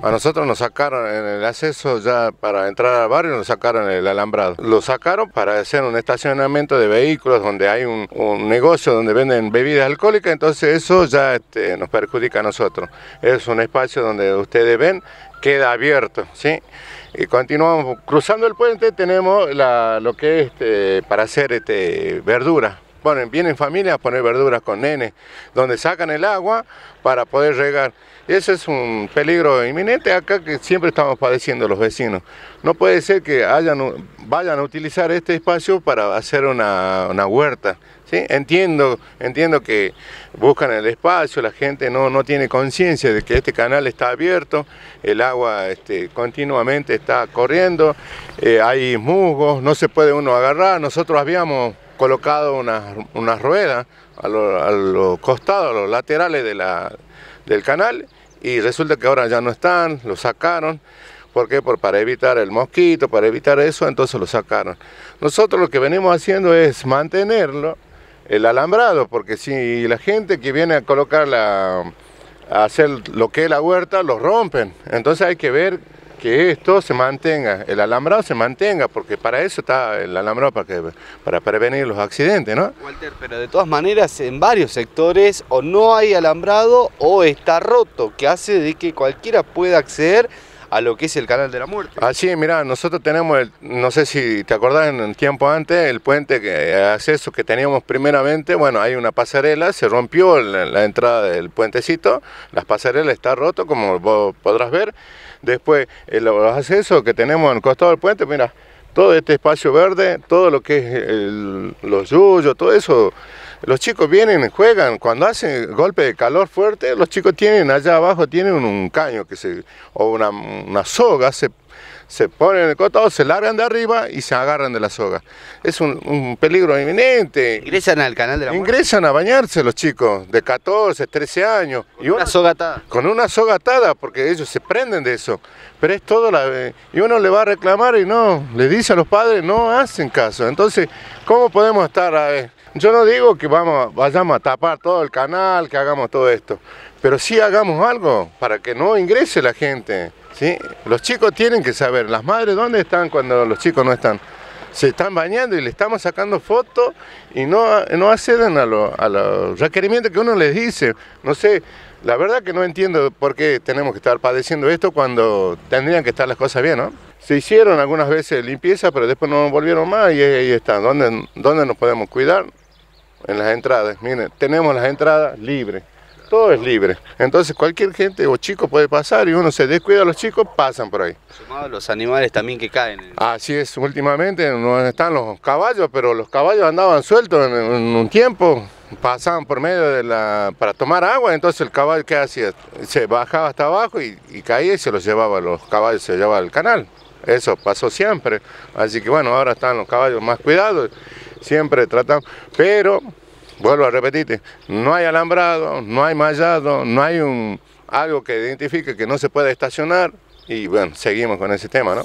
A nosotros nos sacaron el acceso ya para entrar al barrio, nos sacaron el alambrado. Lo sacaron para hacer un estacionamiento de vehículos donde hay un, negocio donde venden bebidas alcohólicas, entonces eso ya este, nos perjudica a nosotros. Es un espacio donde ustedes ven, queda abierto, ¿sí? Y continuamos cruzando el puente, tenemos lo que es este, para hacer este, verdura bueno, vienen familias a poner verduras con nenes, donde sacan el agua para poder regar. Ese es un peligro inminente acá que siempre estamos padeciendo los vecinos. No puede ser que vayan a utilizar este espacio para hacer una, huerta. ¿sí? Entiendo, entiendo que buscan el espacio, la gente no, tiene conciencia de que este canal está abierto, el agua este, continuamente está corriendo, eh, hay musgos, no se puede uno agarrar. Nosotros habíamos colocado una rueda a, los costados, a los laterales de la, del canal y resulta que ahora ya no están, lo sacaron. ¿Por qué? Por, para evitar el mosquito, para evitar eso, entonces lo sacaron. Nosotros lo que venimos haciendo es mantenerlo, el alambrado, porque si la gente que viene a colocar a hacer lo que es la huerta, lo rompen. Entonces hay que ver que esto se mantenga, el alambrado se mantenga, porque para eso está el alambrado, para, prevenir los accidentes, ¿no? Walter, pero de todas maneras en varios sectores o no hay alambrado o está roto, que hace de que cualquiera pueda acceder a lo que es el Canal de la Muerte. Así, ah, mira, nosotros tenemos, el, no sé si te acordás en un tiempo antes, el puente que eh, acceso que teníamos primeramente, bueno, hay una pasarela, se rompió la, entrada del puentecito, las pasarela está roto, como podrás ver. Después, eh, los accesos que tenemos en el costado del puente, mira, todo este espacio verde, todo lo que es los yuyos, todo eso. Los chicos vienen, juegan, cuando hacen golpe de calor fuerte, los chicos tienen allá abajo, tienen un caño que se, o una, soga, se se ponen el costado, se largan de arriba y se agarran de la soga. Es un, peligro inminente. ¿Ingresan al canal de la Ingresan a bañarse los chicos, de 14, 13 años. ¿Con y una soga atada? Con una soga atada, porque ellos se prenden de eso. Pero es todo la... Eh, y uno le va a reclamar y no, le dice a los padres, no hacen caso. Entonces, ¿cómo podemos estar? A, eh? yo no digo que vamos, vayamos a tapar todo el canal, que hagamos todo esto pero sí hagamos algo para que no ingrese la gente. ¿sí? Los chicos tienen que saber, las madres dónde están cuando los chicos no están. Se están bañando y le estamos sacando fotos y no, no acceden a, los requerimientos que uno les dice. No sé, la verdad que no entiendo por qué tenemos que estar padeciendo esto cuando tendrían que estar las cosas bien, ¿no? Se hicieron algunas veces limpieza, pero después no volvieron más y ahí están. ¿Dónde, dónde nos podemos cuidar? En las entradas. Miren, tenemos las entradas libres todo es libre. Entonces cualquier gente o chico puede pasar y uno se descuida, los chicos pasan por ahí. Sumado los animales también que caen. Así es, últimamente no están los caballos, pero los caballos andaban sueltos en, un tiempo, pasaban por medio de la... para tomar agua, entonces el caballo que hacía? Se bajaba hasta abajo y, caía y se los llevaba, los caballos se llevaba al canal. Eso pasó siempre. Así que bueno, ahora están los caballos más cuidados, siempre tratan pero vuelvo a repetirte, no hay alambrado, no hay mallado, no hay un, algo que identifique que no se puede estacionar y bueno, seguimos con ese tema, ¿no?